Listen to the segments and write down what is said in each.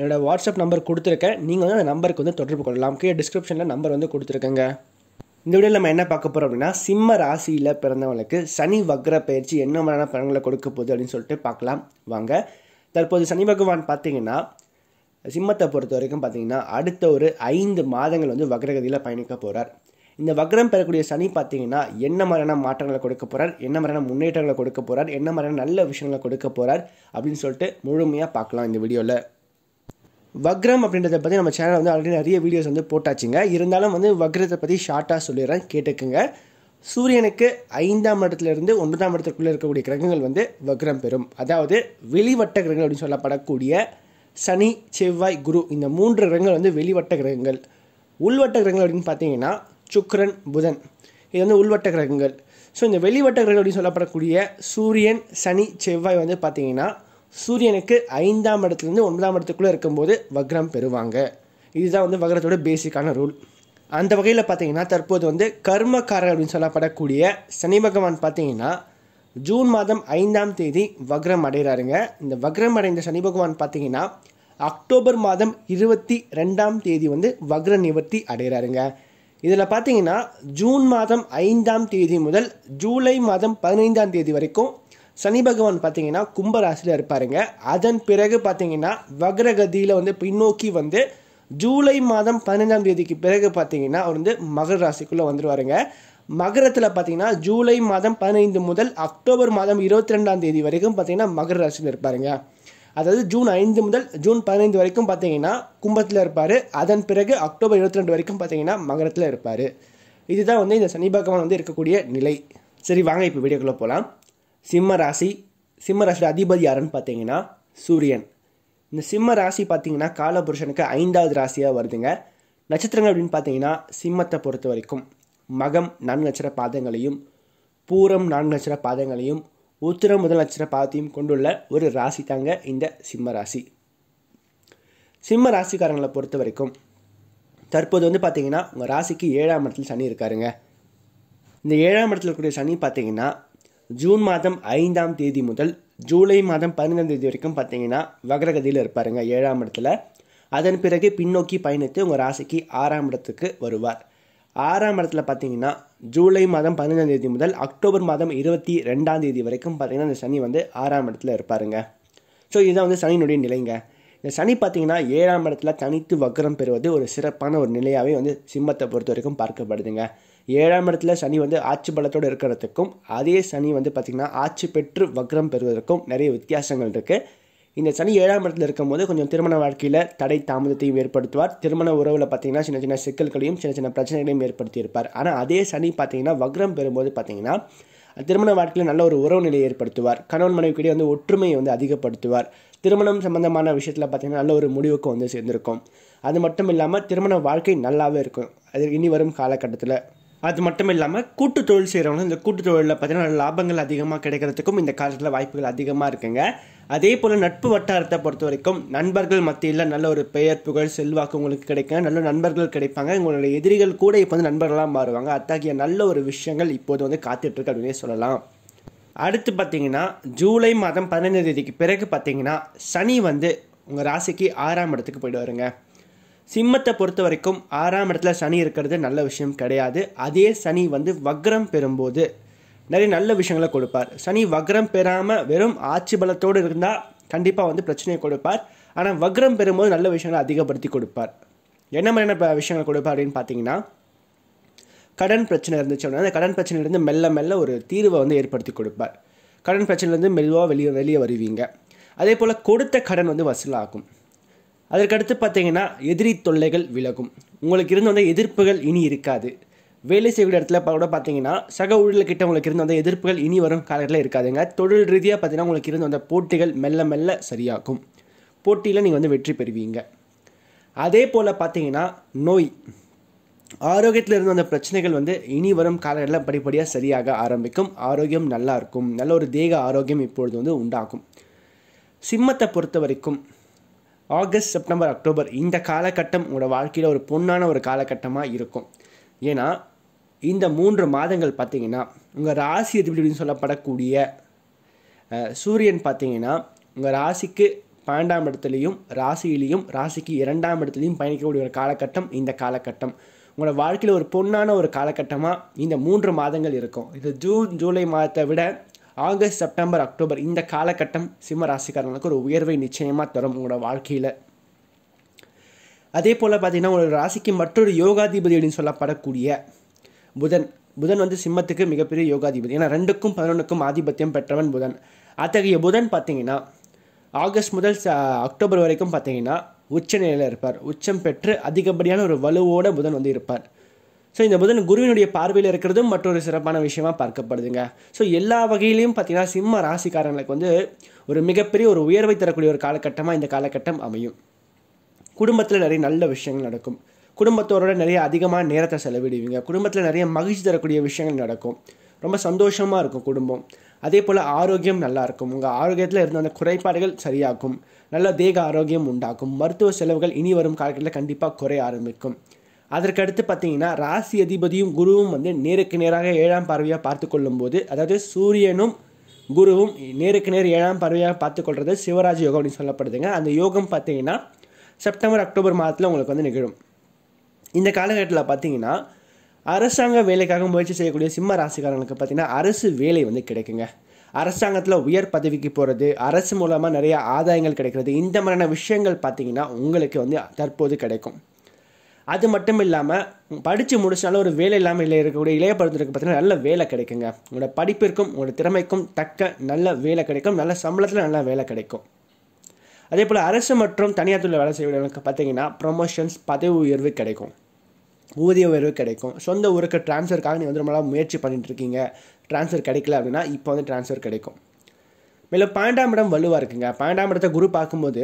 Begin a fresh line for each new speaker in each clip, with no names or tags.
என்னோடய WhatsApp number கொடுத்துருக்கேன் நீங்கள் வந்து அந்த நம்பருக்கு வந்து தொடர்பு கொள்ளலாம் கீழே டிஸ்கிரிப்ஷனில் நம்பர் வந்து கொடுத்துருக்கேங்க இந்த வீடியோ நம்ம என்ன பார்க்க போகிறோம் அப்படின்னா சிம்ம ராசியில் பிறந்தவங்களுக்கு சனி வக்ர பயிற்சி என்ன மாதிரியான பலன்களை கொடுக்க போகுது அப்படின்னு சொல்லிட்டு பார்க்கலாம் வாங்க தற்போது சனி பகவான் பார்த்தீங்கன்னா சிம்மத்தை பொறுத்த வரைக்கும் பார்த்தீங்கன்னா அடுத்த ஒரு ஐந்து மாதங்கள் வந்து வக்ரகதியில் பயணிக்க போகிறார் இந்த வக்ரம் பெறக்கூடிய சனி பார்த்தீங்கன்னா என்ன மாதிரியான மாற்றங்களை கொடுக்க போகிறார் என்ன மாதிரியான முன்னேற்றங்களை கொடுக்க போகிறார் என்ன மாதிரியான நல்ல விஷயங்களை கொடுக்க போகிறார் அப்படின்னு சொல்லிட்டு முழுமையாக பார்க்கலாம் இந்த வீடியோவில் வக்ரம் அப்படின்றத பற்றி நம்ம சேனலில் வந்து ஆல்ரெடி நிறைய வீடியோஸ் வந்து போட்டாச்சுங்க இருந்தாலும் வந்து வக்ரத்தை பற்றி ஷார்ட்டாக சொல்லிடுறேன் கேட்டுக்குங்க சூரியனுக்கு ஐந்தாம் இடத்துலேருந்து ஒன்பதாம் இடத்துக்குள்ளே இருக்கக்கூடிய கிரகங்கள் வந்து வக்ரம் பெறும் அதாவது வெளிவட்ட கிரகங்கள் அப்படின்னு சொல்லப்படக்கூடிய சனி செவ்வாய் குரு இந்த மூன்று கிரகங்கள் வந்து வெளிவட்ட கிரகங்கள் உள்வட்ட கிரகங்கள் அப்படின்னு பார்த்தீங்கன்னா சுக்கரன் புதன் இது வந்து உள்வட்ட கிரகங்கள் ஸோ இந்த வெளிவட்ட கிரகங்கள் அப்படின்னு சொல்லப்படக்கூடிய சூரியன் சனி செவ்வாய் வந்து பார்த்தீங்கன்னா சூரியனுக்கு ஐந்தாம் இடத்துலேருந்து ஒன்பதாம் இடத்துக்குள்ளே இருக்கும்போது வக்ரம் பெறுவாங்க இதுதான் வந்து வக்ரத்தோட பேசிக்கான ரூல் அந்த வகையில் பார்த்தீங்கன்னா தற்போது வந்து கர்மக்காரர் அப்படின்னு சொல்லப்படக்கூடிய சனி பகவான் பார்த்தீங்கன்னா ஜூன் மாதம் ஐந்தாம் தேதி வக்ரம் அடைகிறாருங்க இந்த வக்ரம் அடைந்த சனி பகவான் பார்த்தீங்கன்னா அக்டோபர் மாதம் இருபத்தி ரெண்டாம் தேதி வந்து வக்ர நிவர்த்தி அடைகிறாருங்க இதில் பார்த்தீங்கன்னா ஜூன் மாதம் ஐந்தாம் தேதி முதல் ஜூலை மாதம் பதினைந்தாம் தேதி வரைக்கும் சனி பகவான் பார்த்தீங்கன்னா கும்பராசியில் இருப்பாருங்க அதன் பிறகு பார்த்தீங்கன்னா வக்ரகதியில் வந்து பின்னோக்கி வந்து ஜூலை மாதம் பதினஞ்சாம் தேதிக்கு பிறகு பார்த்தீங்கன்னா அவர் வந்து மகர ராசிக்குள்ளே வந்துடுவாருங்க மகரத்தில் பார்த்தீங்கன்னா ஜூலை மாதம் பதினைந்து முதல் அக்டோபர் மாதம் இருபத்தி ரெண்டாம் தேதி வரைக்கும் பார்த்தீங்கன்னா மகர ராசியில் இருப்பாருங்க அதாவது ஜூன் ஐந்து முதல் ஜூன் பதினைந்து வரைக்கும் பார்த்தீங்கன்னா கும்பத்தில் இருப்பார் அதன் பிறகு அக்டோபர் இருபத்தி ரெண்டு வரைக்கும் பார்த்தீங்கன்னா மகரத்தில் இருப்பார் இதுதான் வந்து இந்த சனி பகவான் வந்து இருக்கக்கூடிய நிலை சரி வாங்க இப்போ வீடியோக்குள்ளே போகலாம் சிம்ம ராசி சிம்ம ராசியோட அதிபதி யாருன்னு பார்த்தீங்கன்னா சூரியன் இந்த சிம்ம ராசி பார்த்தீங்கன்னா காலபுருஷனுக்கு ஐந்தாவது ராசியாக வருதுங்க நட்சத்திரங்கள் அப்படின்னு பார்த்தீங்கன்னா சிம்மத்தை பொறுத்த வரைக்கும் மகம் நான்கு நட்சத்திர பாதங்களையும் பூரம் நான்கு நட்சத்திர பாதங்களையும் உத்திரம் முதல் நட்சத்திர பாதத்தையும் கொண்டுள்ள ஒரு ராசி தாங்க இந்த சிம்ம ராசி சிம்ம ராசிக்காரங்களை பொறுத்த வரைக்கும் தற்போது வந்து பார்த்தீங்கன்னா உங்கள் ராசிக்கு ஏழாம் இடத்துல சனி இருக்காருங்க இந்த ஏழாம் இடத்துல இருக்கக்கூடிய சனி பார்த்தீங்கன்னா ஜூன் மாதம் ஐந்தாம் தேதி முதல் ஜூலை மாதம் பதினைந்தாம் தேதி வரைக்கும் பார்த்தீங்கன்னா வகரகதியில் இருப்பாருங்க ஏழாம் இடத்துல அதன் பிறகு பின்னோக்கி பயணித்து உங்கள் ராசிக்கு ஆறாம் இடத்துக்கு வருவார் ஆறாம் இடத்துல பார்த்தீங்கன்னா ஜூலை மாதம் பதினைஞ்சாம் தேதி முதல் அக்டோபர் மாதம் இருபத்தி ரெண்டாம் தேதி வரைக்கும் பார்த்தீங்கன்னா இந்த சனி வந்து ஆறாம் இடத்துல இருப்பாருங்க ஸோ இதுதான் வந்து சனியினுடைய நிலைங்க இந்த சனி பார்த்திங்கன்னா ஏழாம் இடத்துல தனித்து வக்ரம் பெறுவது ஒரு சிறப்பான ஒரு நிலையாகவே வந்து சிம்மத்தை பொறுத்த வரைக்கும் பார்க்கப்படுதுங்க ஏழாம் இடத்துல சனி வந்து ஆட்சி பலத்தோடு இருக்கிறதுக்கும் அதே சனி வந்து பார்த்திங்கன்னா ஆட்சி பெற்று வக்ரம் பெறுவதற்கும் நிறைய வித்தியாசங்கள் இருக்குது இந்த சனி ஏழாம் இடத்துல இருக்கும்போது கொஞ்சம் திருமண வாழ்க்கையில் தடை தாமதத்தையும் ஏற்படுத்துவார் திருமண உறவில் பார்த்தீங்கன்னா சின்ன சின்ன சிக்கல்களையும் சின்ன சின்ன பிரச்சனைகளையும் ஏற்படுத்தியிருப்பார் ஆனால் அதே சனி பார்த்தீங்கன்னா வக்ரம் பெறும்போது பார்த்தீங்கன்னா திருமண வாழ்க்கையில் நல்ல ஒரு உறவு நிலையை ஏற்படுத்துவார் கணவன் மனைவிக்கிடையே வந்து ஒற்றுமையை வந்து அதிகப்படுத்துவார் திருமணம் சம்பந்தமான விஷயத்தில் பார்த்திங்கன்னா நல்ல ஒரு முடிவுக்கு வந்து சேர்ந்திருக்கும் அது மட்டும் இல்லாமல் திருமண வாழ்க்கை நல்லாவே இருக்கும் அது இனி வரும் காலகட்டத்தில் அது மட்டும் இல்லாமல் கூட்டு தொழில் செய்கிறவங்க இந்த கூட்டு தொழிலில் பார்த்தீங்கன்னா லாபங்கள் அதிகமாக கிடைக்கிறதுக்கும் இந்த காலத்தில் வாய்ப்புகள் அதிகமாக இருக்குங்க அதே போல் நட்பு வட்டாரத்தை பொறுத்த வரைக்கும் நண்பர்கள் மத்தியில் நல்ல ஒரு பெயர் புகழ் செல்வாக்கு உங்களுக்கு கிடைக்கும் நல்ல நண்பர்கள் கிடைப்பாங்க உங்களுடைய எதிரிகள் கூட இப்போ வந்து நண்பர்களாக மாறுவாங்க அத்தகைய நல்ல ஒரு விஷயங்கள் இப்போது வந்து காத்துட்ருக்கு அப்படின்னு சொல்லலாம் அடுத்து பார்த்தீங்கன்னா ஜூலை மாதம் பதினைந்தாம் தேதிக்கு பிறகு பார்த்தீங்கன்னா சனி வந்து உங்கள் ராசிக்கு ஆறாம் இடத்துக்கு போயிடுவாருங்க சிம்மத்தை பொறுத்த வரைக்கும் ஆறாம் இடத்துல சனி இருக்கிறது நல்ல விஷயம் கிடையாது அதே சனி வந்து வக்ரம் பெறும்போது நிறைய நல்ல விஷயங்களை கொடுப்பார் சனி வக்ரம் பெறாமல் வெறும் ஆட்சி பலத்தோடு இருந்தால் கண்டிப்பாக வந்து பிரச்சனையை கொடுப்பார் ஆனால் வக்ரம் பெறும்போது நல்ல விஷயங்களை அதிகப்படுத்தி கொடுப்பார் என்ன மாதிரியான விஷயங்கள் கொடுப்பார் அப்படின்னு பார்த்தீங்கன்னா கடன் பிரச்சனை இருந்துச்சு அப்படின்னா அந்த கடன் பிரச்சனையிலேருந்து மெல்ல மெல்ல ஒரு தீர்வை வந்து ஏற்படுத்தி கொடுப்பார் கடன் பிரச்சனையிலேருந்து மெதுவாக வெளியே வெளியே வருவீங்க அதே போல் கொடுத்த கடன் வந்து வசூலாகும் அதற்கடுத்து பார்த்தீங்கன்னா எதிரி தொல்லைகள் விலகும் உங்களுக்கு இருந்து வந்த எதிர்ப்புகள் இனி இருக்காது வேலை செய்யக்கூடிய இடத்துல கூட பார்த்தீங்கன்னா சக ஊழியர்கிட்ட உங்களுக்கு இருந்து வந்த எதிர்ப்புகள் இனி வரும் காலத்தில் இருக்காதுங்க தொழில் ரீதியாக பார்த்தீங்கன்னா உங்களுக்கு இருந்து வந்த போட்டிகள் மெல்ல மெல்ல சரியாகும் போட்டியில் நீங்கள் வந்து வெற்றி பெறுவீங்க அதே போல் பார்த்தீங்கன்னா நோய் ஆரோக்கியத்தில் இருந்து வந்த பிரச்சனைகள் வந்து இனி வரும் காலங்களில் படிப்படியாக சரியாக ஆரம்பிக்கும் ஆரோக்கியம் நல்லா இருக்கும் நல்ல ஒரு தேக ஆரோக்கியம் இப்பொழுது வந்து உண்டாகும் சிம்மத்தை பொறுத்த வரைக்கும் ஆகஸ்ட் செப்டம்பர் அக்டோபர் இந்த காலகட்டம் உங்களோட வாழ்க்கையில் ஒரு பொன்னான ஒரு காலகட்டமாக இருக்கும் ஏன்னா இந்த மூன்று மாதங்கள் பார்த்தீங்கன்னா உங்கள் ராசி எது அப்படின்னு சொல்லப்படக்கூடிய சூரியன் பார்த்தீங்கன்னா உங்கள் ராசிக்கு பன்னெண்டாம் இடத்துலையும் ராசியிலையும் ராசிக்கு இரண்டாம் இடத்துலையும் பயணிக்கக்கூடிய ஒரு காலகட்டம் இந்த காலகட்டம் உங்களோட வாழ்க்கையில் ஒரு பொன்னான ஒரு காலகட்டமாக இந்த மூன்று மாதங்கள் இருக்கும் இது ஜூன் ஜூலை மாதத்தை விட ஆகஸ்ட் செப்டம்பர் அக்டோபர் இந்த காலகட்டம் சிம்ம ராசிக்காரங்களுக்கு ஒரு உயர்வை நிச்சயமாக தரும் உங்களோட வாழ்க்கையில் அதே போல் பார்த்திங்கன்னா ஒரு ராசிக்கு மற்றொரு யோகாதிபதி அப்படின்னு சொல்லப்படக்கூடிய புதன் புதன் வந்து சிம்மத்துக்கு மிகப்பெரிய யோகாதிபதி ஏன்னா ரெண்டுக்கும் பதினொன்றுக்கும் ஆதிபத்தியம் பெற்றவன் புதன் அத்தகைய புதன் பார்த்தீங்கன்னா ஆகஸ்ட் முதல் அக்டோபர் வரைக்கும் பார்த்தீங்கன்னா உச்ச நிலையில் இருப்பார் உச்சம் பெற்று அதிகப்படியான ஒரு வலுவோட புதன் வந்து இருப்பார் ஸோ இந்த புதன் குருவினுடைய பார்வையில் இருக்கிறதும் மற்றொரு சிறப்பான விஷயமாக பார்க்கப்படுதுங்க ஸோ எல்லா வகையிலையும் பார்த்தீங்கன்னா சிம்ம ராசிக்காரங்களுக்கு வந்து ஒரு மிகப்பெரிய ஒரு உயர்வை தரக்கூடிய ஒரு காலகட்டமாக இந்த காலகட்டம் அமையும் குடும்பத்தில் நிறைய நல்ல விஷயங்கள் நடக்கும் குடும்பத்தோட நிறைய அதிகமாக நேரத்தை செலவிடுவீங்க குடும்பத்தில் நிறைய மகிழ்ச்சி தரக்கூடிய விஷயங்கள் நடக்கும் ரொம்ப சந்தோஷமாக இருக்கும் குடும்பம் அதே போல் ஆரோக்கியம் நல்லாயிருக்கும் உங்கள் ஆரோக்கியத்தில் இருந்த அந்த குறைபாடுகள் சரியாகும் நல்ல தேக ஆரோக்கியம் உண்டாகும் மருத்துவ செலவுகள் இனி வரும் காலகட்டத்தில் கண்டிப்பாக குறைய ஆரம்பிக்கும் அதற்கடுத்து பார்த்தீங்கன்னா ராசி அதிபதியும் குருவும் வந்து நேருக்கு நேராக ஏழாம் பார்வையாக பார்த்து கொள்ளும்போது அதாவது சூரியனும் குருவும் நேருக்கு நேர் ஏழாம் பார்வையாக பார்த்து கொள்வது சிவராஜ் யோகம் அப்படின்னு சொல்லப்படுதுங்க அந்த யோகம் பார்த்தீங்கன்னா செப்டம்பர் அக்டோபர் மாதத்தில் உங்களுக்கு வந்து நிகழும் இந்த காலகட்டத்தில் பார்த்தீங்கன்னா அரசாங்க வேலைக்காக முயற்சி செய்யக்கூடிய சிம்ம ராசிக்காரங்களுக்கு பார்த்தீங்கன்னா அரசு வேலை வந்து கிடைக்குங்க அரசாங்கத்தில் உயர் பதவிக்கு போகிறது அரசு மூலமாக நிறைய ஆதாயங்கள் கிடைக்கிறது இந்த மாதிரியான விஷயங்கள் பார்த்தீங்கன்னா உங்களுக்கு வந்து தற்போது கிடைக்கும் அது மட்டும் இல்லாமல் படித்து முடிச்சாலும் ஒரு வேலை இல்லாமல் இல்லை இருக்கக்கூடிய இளைய பருவத்திற்கு பார்த்தீங்கன்னா நல்ல வேலை கிடைக்குங்க உங்களோட படிப்பிற்கும் உங்களோட திறமைக்கும் தக்க நல்ல வேலை கிடைக்கும் நல்ல சம்பளத்தில் நல்ல வேலை கிடைக்கும் அதே போல் அரசு மற்றும் தனியார் தொழில் வேலை செய்வதற்கு பார்த்தீங்கன்னா ப்ரொமோஷன்ஸ் பதவி உயர்வு கிடைக்கும் ஊதிய உயர்வு கிடைக்கும் சொந்த ஊருக்கு டிரான்ஸ்ஃபருக்காக நீங்கள் வந்து நம்மளால் முயற்சி பண்ணிட்டு இருக்கீங்க டிரான்ஸ்ஃபர் கிடைக்கல அப்படின்னா இப்போ வந்து டிரான்ஸ்ஃபர் கிடைக்கும் மேலும் பன்னெண்டாம் இடம் வலுவாக இருக்குங்க பன்னெண்டாம் இடத்தை குரு பார்க்கும்போது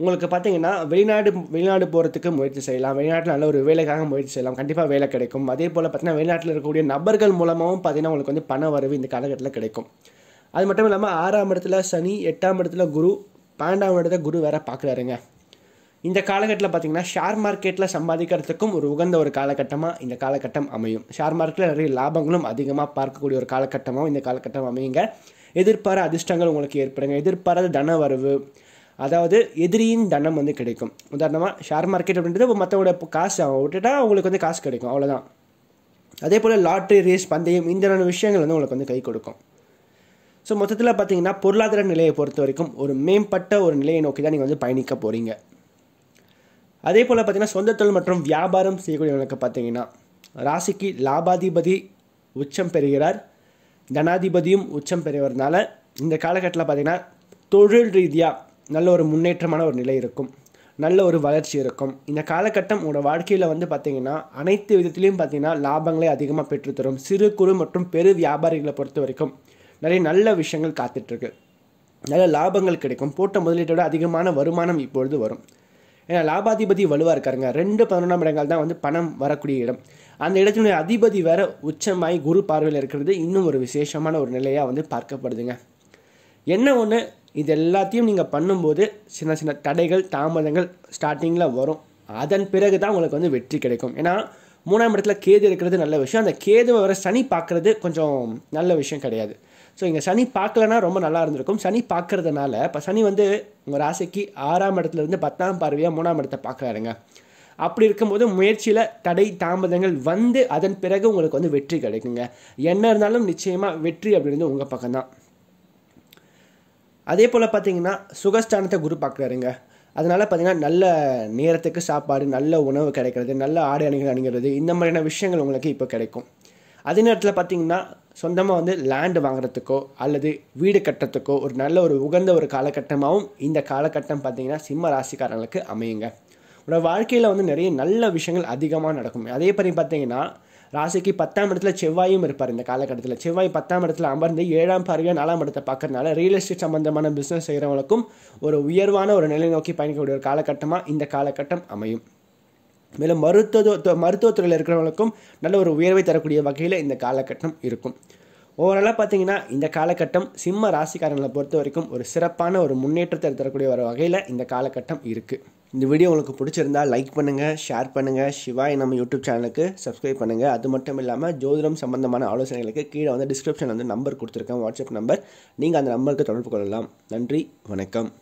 உங்களுக்கு பார்த்தீங்கன்னா வெளிநாடு வெளிநாடு போகிறதுக்கு முயற்சி செய்யலாம் வெளிநாட்டில் நல்ல ஒரு வேலைக்காக முயற்சி செய்யலாம் கண்டிப்பாக வேலை கிடைக்கும் அதே போல் பார்த்தீங்கன்னா வெளிநாட்டில் இருக்கக்கூடிய நபர்கள் மூலமாகவும் பார்த்தீங்கன்னா உங்களுக்கு வந்து பண வரவு இந்த காலகட்டத்தில் கிடைக்கும் அது மட்டும் இல்லாமல் ஆறாம் இடத்துல சனி எட்டாம் இடத்துல குரு பன்னெண்டாம் இடத்துல குரு வேற பார்க்குறாருங்க இந்த காலகட்டத்தில் பார்த்தீங்கன்னா ஷேர் மார்க்கெட்டில் சம்பாதிக்கிறதுக்கும் ஒரு உகந்த ஒரு காலகட்டமாக இந்த காலகட்டம் அமையும் ஷேர் மார்க்கெட்டில் நிறைய லாபங்களும் அதிகமாக பார்க்கக்கூடிய ஒரு காலகட்டமாகவும் இந்த காலகட்டம் அமையுங்க எதிர்பாராத அதிர்ஷ்டங்கள் உங்களுக்கு ஏற்படுங்க எதிர்பாராத தன வரவு அதாவது எதிரியின் தண்டம் வந்து கிடைக்கும் உதாரணமாக ஷேர் மார்க்கெட் அப்படின்றது மற்றவோட காசு அவங்க விட்டுட்டா அவங்களுக்கு வந்து காசு கிடைக்கும் அவ்வளோதான் அதே போல் லாட்ரி ரேஸ் பந்தயம் இந்த விஷயங்கள் வந்து உங்களுக்கு வந்து கை கொடுக்கும் ஸோ மொத்தத்தில் பார்த்தீங்கன்னா பொருளாதார நிலையை பொறுத்த வரைக்கும் ஒரு மேம்பட்ட ஒரு நிலையை நோக்கி தான் நீங்கள் வந்து பயணிக்க போகிறீங்க அதே போல் பார்த்தீங்கன்னா சொந்த தொழில் மற்றும் வியாபாரம் செய்யக்கூடியவங்களுக்கு பார்த்தீங்கன்னா ராசிக்கு லாபாதிபதி உச்சம் பெறுகிறார் தனாதிபதியும் உச்சம் பெறுவதனால இந்த காலகட்டத்தில் பார்த்திங்கன்னா தொழில் ரீதியாக நல்ல ஒரு முன்னேற்றமான ஒரு நிலை இருக்கும் நல்ல ஒரு வளர்ச்சி இருக்கும் இந்த காலகட்டம் உங்களோட வாழ்க்கையில் வந்து பார்த்தீங்கன்னா அனைத்து விதத்துலேயும் பார்த்தீங்கன்னா லாபங்களை அதிகமாக பெற்றுத்தரும் சிறு குறு மற்றும் பெரு வியாபாரிகளை பொறுத்த வரைக்கும் நிறைய நல்ல விஷயங்கள் காத்துட்ருக்கு நல்ல லாபங்கள் கிடைக்கும் போட்ட முதலீட்டோட அதிகமான வருமானம் இப்பொழுது வரும் ஏன்னா லாபாதிபதி வலுவாக இருக்காருங்க ரெண்டு பதினொன்றாம் இடங்கள் தான் வந்து பணம் வரக்கூடிய இடம் அந்த இடத்தினுடைய அதிபதி வேற உச்சமாய் குரு பார்வையில் இருக்கிறது இன்னும் ஒரு விசேஷமான ஒரு நிலையாக வந்து பார்க்கப்படுதுங்க என்ன ஒன்று இது எல்லாத்தையும் நீங்கள் பண்ணும்போது சின்ன சின்ன தடைகள் தாமதங்கள் ஸ்டார்டிங்கில் வரும் அதன் பிறகு தான் உங்களுக்கு வந்து வெற்றி கிடைக்கும் ஏன்னா மூணாம் இடத்துல கேது இருக்கிறது நல்ல விஷயம் அந்த கேதுவை வர சனி பார்க்குறது கொஞ்சம் நல்ல விஷயம் கிடையாது ஸோ இங்கே சனி பார்க்கலன்னா ரொம்ப நல்லா இருந்திருக்கும் சனி பார்க்கறதுனால இப்போ சனி வந்து உங்கள் ராசிக்கு ஆறாம் இடத்துலேருந்து பத்தாம் பார்வையாக மூணாம் இடத்தை பார்க்குறாருங்க அப்படி இருக்கும்போது முயற்சியில் தடை தாமதங்கள் வந்து அதன் பிறகு உங்களுக்கு வந்து வெற்றி கிடைக்குங்க என்ன இருந்தாலும் நிச்சயமாக வெற்றி அப்படின்றது உங்கள் பக்கம்தான் அதே போல் பார்த்தீங்கன்னா சுகஸ்தானத்தை குரு பார்க்குறாருங்க அதனால் பார்த்திங்கன்னா நல்ல நேரத்துக்கு சாப்பாடு நல்ல உணவு கிடைக்கிறது நல்ல ஆடை அணிகள் அணிகிறது இந்த மாதிரியான விஷயங்கள் உங்களுக்கு இப்போ கிடைக்கும் அதே நேரத்தில் பார்த்திங்கன்னா சொந்தமாக வந்து லேண்டு வாங்குறதுக்கோ அல்லது வீடு கட்டுறதுக்கோ ஒரு நல்ல ஒரு உகந்த ஒரு காலகட்டமாகவும் இந்த காலகட்டம் பார்த்திங்கன்னா சிம்ம ராசிக்காரங்களுக்கு அமையுங்க உங்களோட வாழ்க்கையில் வந்து நிறைய நல்ல விஷயங்கள் அதிகமாக நடக்கும் அதே மாதிரி பார்த்திங்கன்னா ராசிக்கு பத்தாம் இடத்துல செவ்வாயும் இருப்பார் இந்த காலகட்டத்தில் செவ்வாய் பத்தாம் இடத்துல அமர்ந்து ஏழாம் பார்வையாக நாலாம் இடத்தை பார்க்கறதுனால ரியல் எஸ்டேட் சம்பந்தமான பிஸ்னஸ் செய்கிறவங்களுக்கும் ஒரு உயர்வான ஒரு நிலை நோக்கி பயணிக்கக்கூடிய ஒரு காலகட்டமாக இந்த காலகட்டம் அமையும் மேலும் மருத்துவ மருத்துவத்துறையில் இருக்கிறவங்களுக்கும் நல்ல ஒரு உயர்வை தரக்கூடிய வகையில் இந்த காலகட்டம் இருக்கும் ஓவராலாக பார்த்தீங்கன்னா இந்த காலகட்டம் சிம்ம ராசிக்காரங்களை பொறுத்த வரைக்கும் ஒரு சிறப்பான ஒரு முன்னேற்றத்தை தரக்கூடிய ஒரு வகையில் இந்த காலகட்டம் இருக்குது இந்த வீடியோ உங்களுக்கு பிடிச்சிருந்தால் லைக் பண்ணுங்கள் ஷேர் பண்ணுங்கள் சிவாய் நம்ம யூடியூப் சேனலுக்கு சப்ஸ்கிரைப் பண்ணுங்கள் அது மட்டும் இல்லாமல் ஜோதிடம் சம்பந்தமான ஆலோசனைகளுக்கு கீழே வந்து டிஸ்கிரிப்ஷன் வந்து நம்பர் கொடுத்துருக்கேன் வாட்ஸ்அப் நம்பர் நீங்கள் அந்த நம்பருக்கு தொடர்பு கொள்ளலாம் நன்றி வணக்கம்